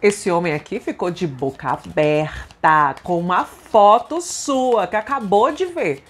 Esse homem aqui ficou de boca aberta com uma foto sua que acabou de ver.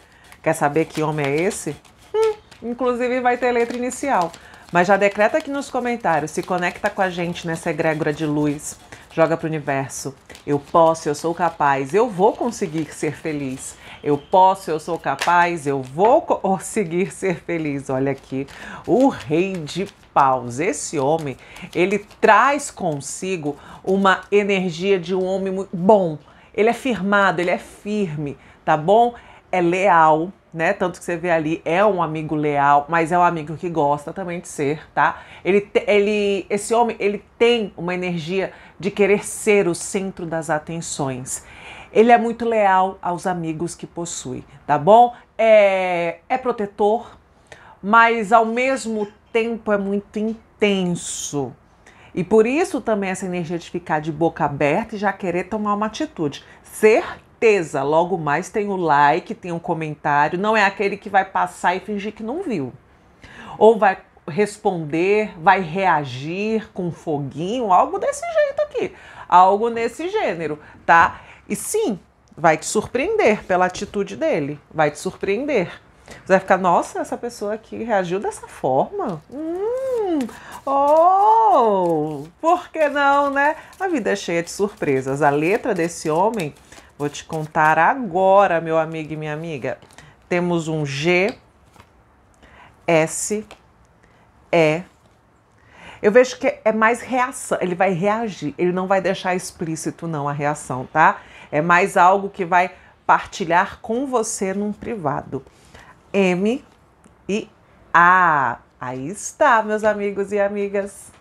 Quer saber que homem é esse? Hum, inclusive vai ter letra inicial. Mas já decreta aqui nos comentários, se conecta com a gente nessa egrégora de luz joga para o universo. Eu posso, eu sou capaz, eu vou conseguir ser feliz. Eu posso, eu sou capaz, eu vou conseguir ser feliz. Olha aqui, o rei de paus. Esse homem, ele traz consigo uma energia de um homem bom. Ele é firmado, ele é firme, tá bom? É leal, né? Tanto que você vê ali, é um amigo leal, mas é um amigo que gosta também de ser, tá? Ele, ele, esse homem, ele tem uma energia de querer ser o centro das atenções. Ele é muito leal aos amigos que possui, tá bom? É, é protetor, mas ao mesmo tempo é muito intenso. E por isso também essa energia de ficar de boca aberta e já querer tomar uma atitude. Ser certeza, logo mais tem o like, tem um comentário, não é aquele que vai passar e fingir que não viu. Ou vai responder, vai reagir com foguinho, algo desse jeito aqui, algo nesse gênero, tá? E sim, vai te surpreender pela atitude dele, vai te surpreender. Você vai ficar, nossa, essa pessoa aqui reagiu dessa forma? Hum, oh, por que não, né? A vida é cheia de surpresas. A letra desse homem Vou te contar agora, meu amigo e minha amiga. Temos um G, S, E. Eu vejo que é mais reação, ele vai reagir, ele não vai deixar explícito não a reação, tá? É mais algo que vai partilhar com você num privado. M e A. Aí está, meus amigos e amigas.